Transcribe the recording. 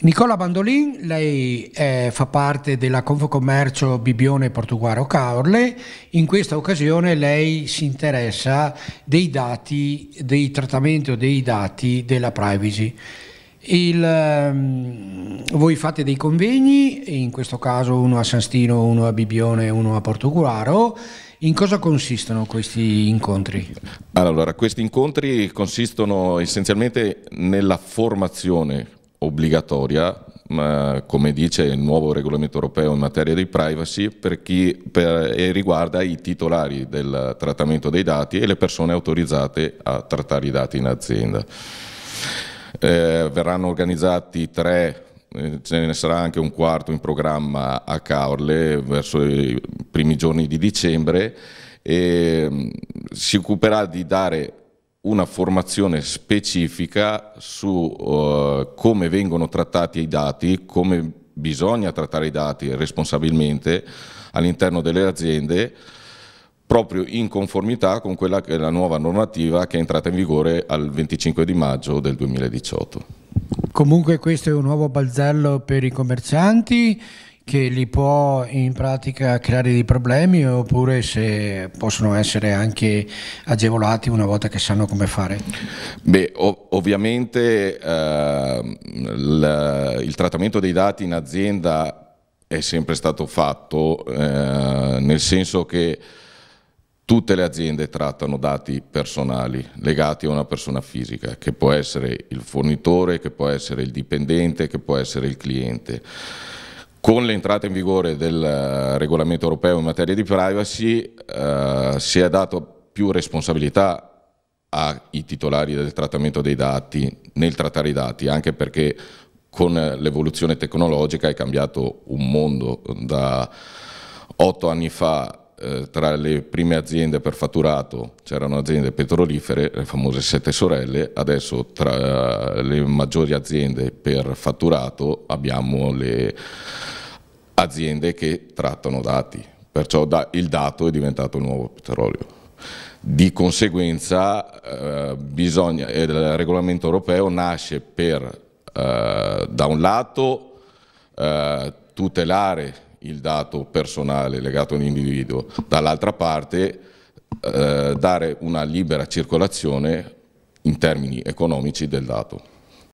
Nicola Bandolin, lei eh, fa parte della Confocommercio Bibione Portuguaro Caorle, in questa occasione lei si interessa dei dati, dei trattamenti dei dati della privacy. Il, um, voi fate dei convegni, in questo caso uno a Sanstino, uno a Bibione e uno a Portuguaro. In cosa consistono questi incontri? Allora, questi incontri consistono essenzialmente nella formazione obbligatoria, ma, come dice il nuovo regolamento europeo in materia di privacy, per chi per, e riguarda i titolari del trattamento dei dati e le persone autorizzate a trattare i dati in azienda. Eh, verranno organizzati tre eh, ce ne sarà anche un quarto in programma a Caorle verso i primi giorni di dicembre e mm, si occuperà di dare una formazione specifica su uh, come vengono trattati i dati, come bisogna trattare i dati responsabilmente all'interno delle aziende, proprio in conformità con quella che è la nuova normativa che è entrata in vigore al 25 di maggio del 2018. Comunque questo è un nuovo balzello per i commercianti, che li può in pratica creare dei problemi oppure se possono essere anche agevolati una volta che sanno come fare? Beh, ov ovviamente eh, il trattamento dei dati in azienda è sempre stato fatto, eh, nel senso che tutte le aziende trattano dati personali legati a una persona fisica, che può essere il fornitore, che può essere il dipendente, che può essere il cliente. Con l'entrata in vigore del eh, regolamento europeo in materia di privacy eh, si è dato più responsabilità ai titolari del trattamento dei dati nel trattare i dati, anche perché con l'evoluzione tecnologica è cambiato un mondo da otto anni fa eh, tra le prime aziende per fatturato c'erano aziende petrolifere, le famose sette sorelle, adesso tra eh, le maggiori aziende per fatturato abbiamo le aziende che trattano dati, perciò da, il dato è diventato il nuovo petrolio. Di conseguenza eh, bisogna, eh, il regolamento europeo nasce per eh, da un lato eh, tutelare il dato personale legato all'individuo, dall'altra parte eh, dare una libera circolazione in termini economici del dato.